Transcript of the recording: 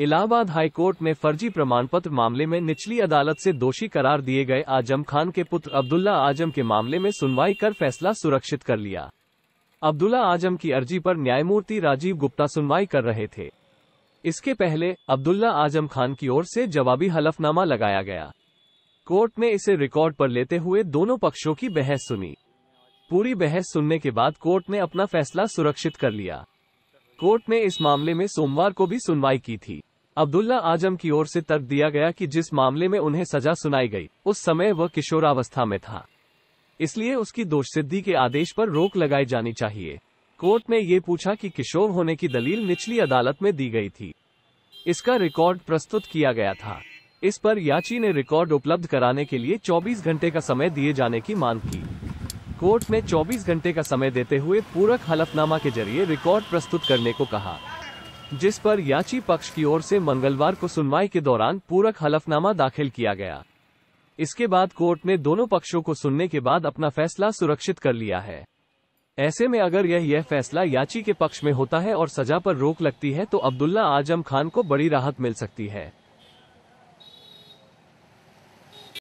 Allahabad high court में फर्जी प्रमाण पत्र मामले में निचली अदालत से दोषी करार दिए गए आजम खान के पुत्र अब्दुल्ला आजम के मामले में सुनवाई कर फैसला सुरक्षित कर लिया अब्दुल्ला आजम की अर्जी पर न्यायमूर्ति राजीव गुप्ता सुनवाई कर रहे थे इसके पहले अब्दुल्ला आजम खान की ओर से जवाबी हलफनामा लगाया गया कोर्ट ने इसे रिकॉर्ड पर लेते हुए दोनों पक्षों की बहस सुनी पूरी बहस सुनने के बाद कोर्ट ने अपना फैसला सुरक्षित कर लिया कोर्ट ने इस मामले में सोमवार को भी सुनवाई की थी अब्दुल्ला आजम की ओर से तर्क दिया गया कि जिस मामले में उन्हें सजा सुनाई गई उस समय वह किशोरावस्था में था इसलिए उसकी दोष सिद्धि के आदेश पर रोक लगाई जानी चाहिए कोर्ट ने ये पूछा कि किशोर होने की दलील निचली अदालत में दी गई थी इसका रिकॉर्ड प्रस्तुत किया गया था इस पर याची ने रिकॉर्ड उपलब्ध कराने के लिए 24 घंटे का समय दिए जाने की मांग की कोर्ट ने 24 घंटे का समय देते हुए पूरक हलफनामा के जरिए रिकॉर्ड प्रस्तुत करने को कहा जिस पर याची पक्ष की ओर से मंगलवार को सुनवाई के दौरान पूरक हलफनामा दाखिल किया गया इसके बाद कोर्ट ने दोनों पक्षों को सुनने के बाद अपना फैसला सुरक्षित कर लिया है ऐसे में अगर यह यह फैसला याची के पक्ष में होता है और सजा पर रोक लगती है तो अब्दुल्ला आजम खान को बड़ी राहत मिल सकती है